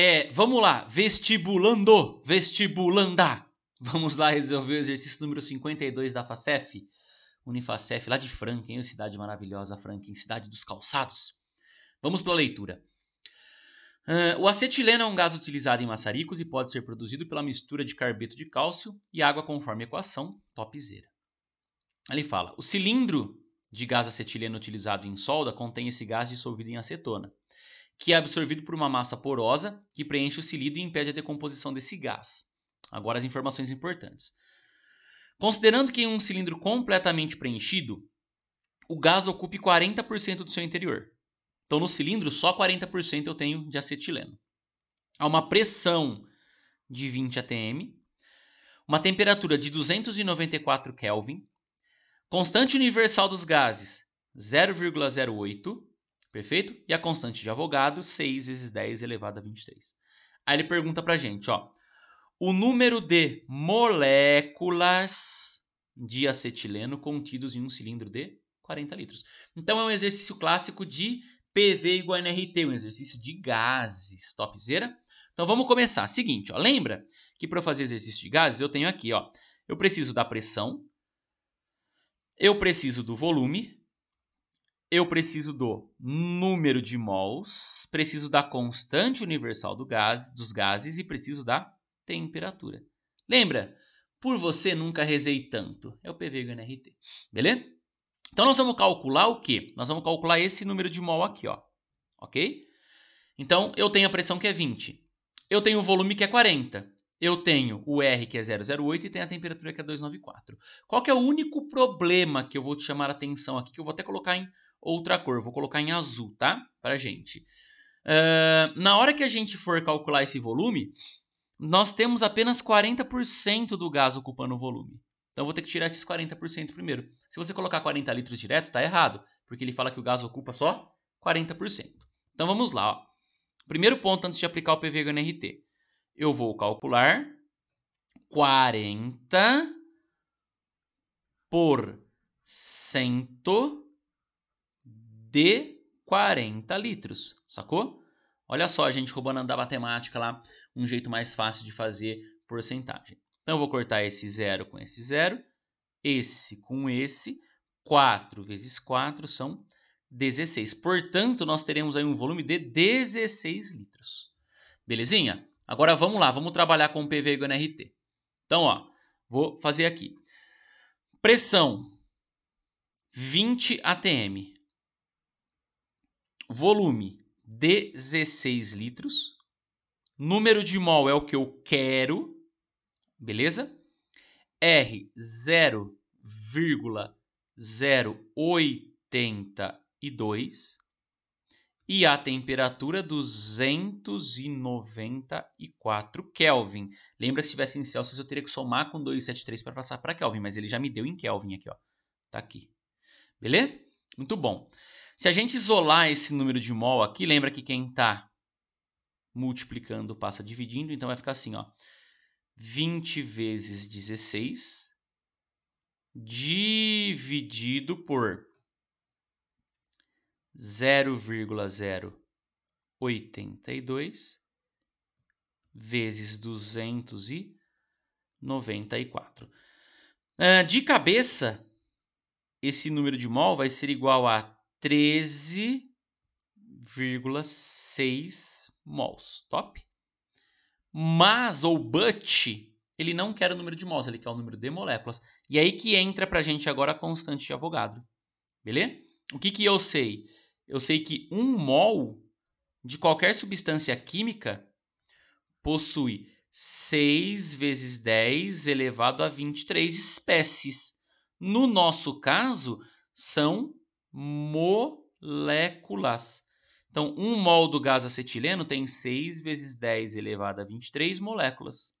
É, vamos lá, vestibulando, vestibulanda. Vamos lá resolver o exercício número 52 da FACEF, Unifacef, lá de Franken, cidade maravilhosa Franken, cidade dos calçados. Vamos para a leitura. Uh, o acetileno é um gás utilizado em maçaricos e pode ser produzido pela mistura de carbeto de cálcio e água conforme equação, topzera. Ele fala: o cilindro de gás acetileno utilizado em solda contém esse gás dissolvido em acetona que é absorvido por uma massa porosa que preenche o silido e impede a decomposição desse gás. Agora as informações importantes. Considerando que em um cilindro completamente preenchido, o gás ocupe 40% do seu interior. Então, no cilindro, só 40% eu tenho de acetileno. Há uma pressão de 20 atm, uma temperatura de 294 Kelvin, constante universal dos gases 0,08 Perfeito? E a constante de Avogadro, 6 vezes 10 elevado a 23. Aí ele pergunta a gente, ó. O número de moléculas de acetileno contidos em um cilindro de 40 litros. Então é um exercício clássico de PV igual a NRT, um exercício de gases, topzera? Então vamos começar. Seguinte, ó, lembra que para fazer exercício de gases eu tenho aqui, ó, eu preciso da pressão, eu preciso do volume, eu preciso do número de mols, preciso da constante universal do gás, dos gases e preciso da temperatura. Lembra? Por você nunca rezei tanto. É o PV ganha RT. Beleza? Então nós vamos calcular o quê? Nós vamos calcular esse número de mol aqui, ó. OK? Então eu tenho a pressão que é 20. Eu tenho o volume que é 40. Eu tenho o R que é 008 e tenho a temperatura que é 294. Qual que é o único problema que eu vou te chamar a atenção aqui, que eu vou até colocar em outra cor. Vou colocar em azul, tá? Para gente. Uh, na hora que a gente for calcular esse volume, nós temos apenas 40% do gás ocupando o volume. Então, vou ter que tirar esses 40% primeiro. Se você colocar 40 litros direto, está errado, porque ele fala que o gás ocupa só 40%. Então, vamos lá. Ó. Primeiro ponto antes de aplicar o PV RT. Eu vou calcular 40 por cento de 40 litros, sacou? Olha só a gente roubando da matemática lá, um jeito mais fácil de fazer porcentagem. Então eu vou cortar esse zero com esse zero, esse com esse, 4 vezes 4 são 16. Portanto, nós teremos aí um volume de 16 litros. Belezinha? Agora vamos lá, vamos trabalhar com o PV e NRT. Então, ó, vou fazer aqui. Pressão 20 atm volume 16 litros, número de mol é o que eu quero, beleza? R 0,082 e a temperatura 294 Kelvin. Lembra que se tivesse em Celsius eu teria que somar com 273 para passar para Kelvin, mas ele já me deu em Kelvin aqui, ó. Tá aqui. Beleza? Muito bom. Se a gente isolar esse número de mol aqui, lembra que quem está multiplicando passa dividindo, então vai ficar assim, ó. 20 vezes 16 dividido por 0,082 vezes 294. Ah, de cabeça, esse número de mol vai ser igual a 13,6 mols. Top? Mas, ou but, ele não quer o número de mols, ele quer o número de moléculas. E aí que entra pra gente agora a constante de Avogadro. Beleza? O que, que eu sei? Eu sei que um mol de qualquer substância química possui 6 vezes 10 elevado a 23 espécies. No nosso caso, são moléculas. Então, um mol do gás acetileno tem 6 vezes 10 elevado a 23 moléculas.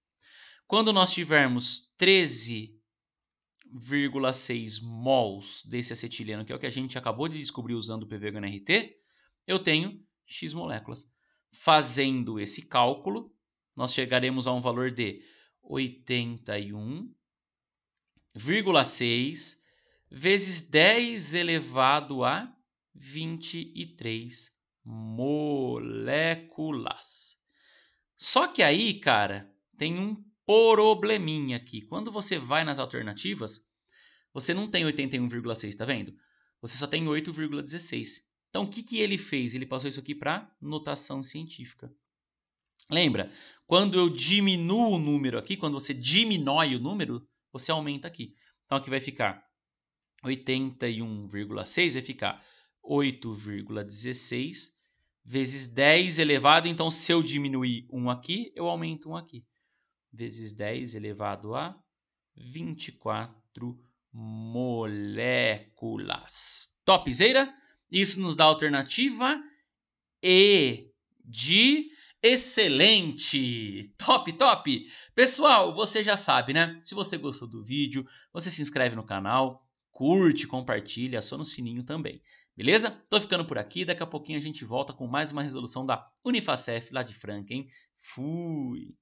Quando nós tivermos 13,6 mols desse acetileno, que é o que a gente acabou de descobrir usando o PVGNRT, eu tenho X moléculas. Fazendo esse cálculo, nós chegaremos a um valor de 81,6 vezes 10 elevado a 23 moléculas. Só que aí, cara, tem um probleminha aqui. Quando você vai nas alternativas, você não tem 81,6, tá vendo? Você só tem 8,16. Então, o que, que ele fez? Ele passou isso aqui para notação científica. Lembra? Quando eu diminuo o número aqui, quando você diminui o número, você aumenta aqui. Então, aqui vai ficar 81,6 vai ficar 8,16 vezes 10 elevado. Então, se eu diminuir 1 aqui, eu aumento 1 aqui. Vezes 10 elevado a 24 moléculas. Topzera? Isso nos dá alternativa E de excelente! Top, top! Pessoal, você já sabe, né? Se você gostou do vídeo, você se inscreve no canal, curte, compartilha, aciona o sininho também. Beleza? Tô ficando por aqui, daqui a pouquinho a gente volta com mais uma resolução da Unifacef lá de Franca, hein? Fui!